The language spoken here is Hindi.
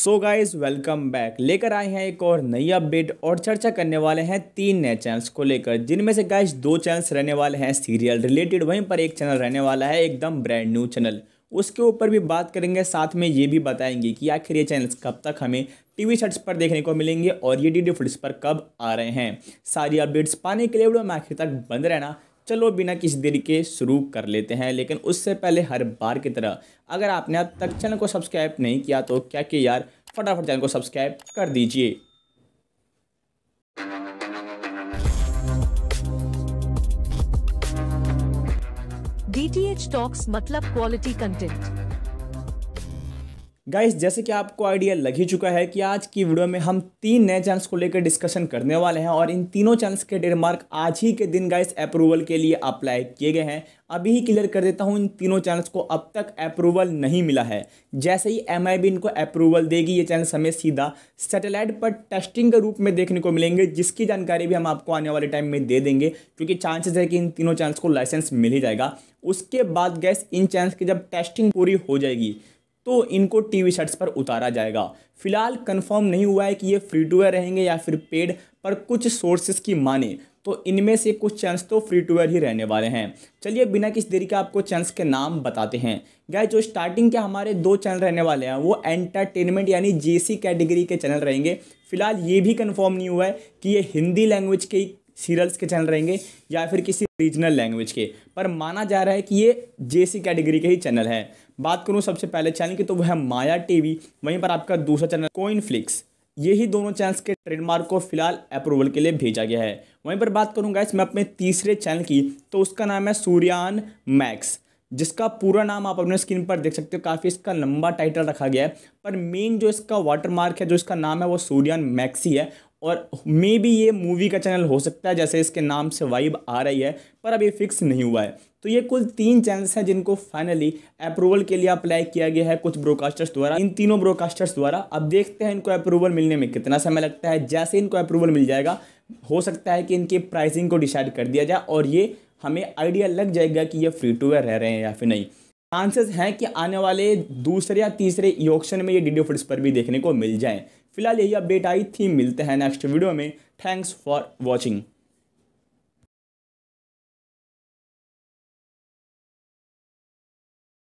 सो गाइज वेलकम बैक लेकर आए हैं एक और नई अपडेट और चर्चा करने वाले हैं तीन नए चैनल्स को लेकर जिनमें से गाइज दो चैनल्स रहने वाले हैं सीरियल रिलेटेड वहीं पर एक चैनल रहने वाला है एकदम ब्रांड न्यू चैनल उसके ऊपर भी बात करेंगे साथ में ये भी बताएंगे कि आखिर ये चैनल्स कब तक हमें टीवी वी पर देखने को मिलेंगे और ये डी डी पर कब आ रहे हैं सारी अपडेट्स पाने के लिए वीडियो में आखिर तक बंद रहना चलो बिना किसी देरी के शुरू कर लेते हैं लेकिन उससे पहले हर बार की तरह अगर आपने अब तक चैनल को सब्सक्राइब नहीं किया तो क्या कि यार फटाफट चैनल को सब्सक्राइब कर दीजिए डी Talks टॉक्स मतलब क्वालिटी कंटेंट गाइस जैसे कि आपको आइडिया लग ही चुका है कि आज की वीडियो में हम तीन नए चैनल्स को लेकर डिस्कशन करने वाले हैं और इन तीनों चैनल्स के डेटमार्क आज ही के दिन गाइस अप्रूवल के लिए अप्लाई किए गए हैं अभी ही क्लियर कर देता हूँ इन तीनों चैनल्स को अब तक अप्रूवल नहीं मिला है जैसे ही एम इनको अप्रूवल देगी ये चैनल्स हमें सीधा सेटेलाइट पर टेस्टिंग के रूप में देखने को मिलेंगे जिसकी जानकारी भी हम आपको आने वाले टाइम में दे देंगे क्योंकि चांसेस है कि इन तीनों चैनल्स को लाइसेंस मिल ही जाएगा उसके बाद गैस इन चैनल्स की जब टेस्टिंग पूरी हो जाएगी तो इनको टी वी शर्ट्स पर उतारा जाएगा फिलहाल कंफर्म नहीं हुआ है कि ये फ्री टू वेयर रहेंगे या फिर पेड पर कुछ सोर्सेज की माने तो इनमें से कुछ चैनल्स तो फ्री टू वेयर ही रहने वाले हैं चलिए बिना किस देरी के आपको चैनल्स के नाम बताते हैं गाय जो स्टार्टिंग के हमारे दो चैनल रहने वाले हैं वो एंटरटेनमेंट यानी जेसी कैटेगरी के चैनल रहेंगे फिलहाल ये भी कन्फर्म नहीं हुआ है कि ये हिंदी लैंग्वेज के सीरियल्स के चैनल रहेंगे या फिर किसी रीजनल लैंग्वेज के पर माना जा रहा है कि ये जेसी कैटेगरी के ही चैनल है बात करूँ सबसे पहले चैनल की तो वह है माया टीवी वहीं पर आपका दूसरा चैनल कोइनफ्लिक्स यही दोनों चैनल्स के ट्रेडमार्क को फिलहाल अप्रूवल के लिए भेजा गया है वहीं पर बात करूंगा इसमें अपने तीसरे चैनल की तो उसका नाम है सूर्यान मैक्स जिसका पूरा नाम आप अपने स्क्रीन पर देख सकते हो काफ़ी इसका लंबा टाइटल रखा गया है पर मेन जो इसका वाटरमार्क है जो इसका नाम है वो सूर्यान मैक्सी है और मे बी ये मूवी का चैनल हो सकता है जैसे इसके नाम से वाइब आ रही है पर अभी फिक्स नहीं हुआ है तो ये कुल तीन चैनल्स हैं जिनको फाइनली अप्रूवल के लिए अप्लाई किया गया है कुछ ब्रोकास्टर्स द्वारा इन तीनों ब्रोकास्टर्स द्वारा अब देखते हैं इनको अप्रूवल मिलने में कितना समय लगता है जैसे इनको अप्रूवल मिल जाएगा हो सकता है कि इनकी प्राइसिंग को डिसाइड कर दिया जाए और ये हमें आइडिया लग जाएगा कि ये फ्री टू वेयर रह रहे हैं या फिर नहीं चांसेस हैं कि आने वाले दूसरे या तीसरे ऑक्शन में ये डीडियो फिट्स पर भी देखने को मिल जाएँ फिलहाल यही अपडेट आई थी मिलते हैं नेक्स्ट वीडियो में थैंक्स फॉर वॉचिंग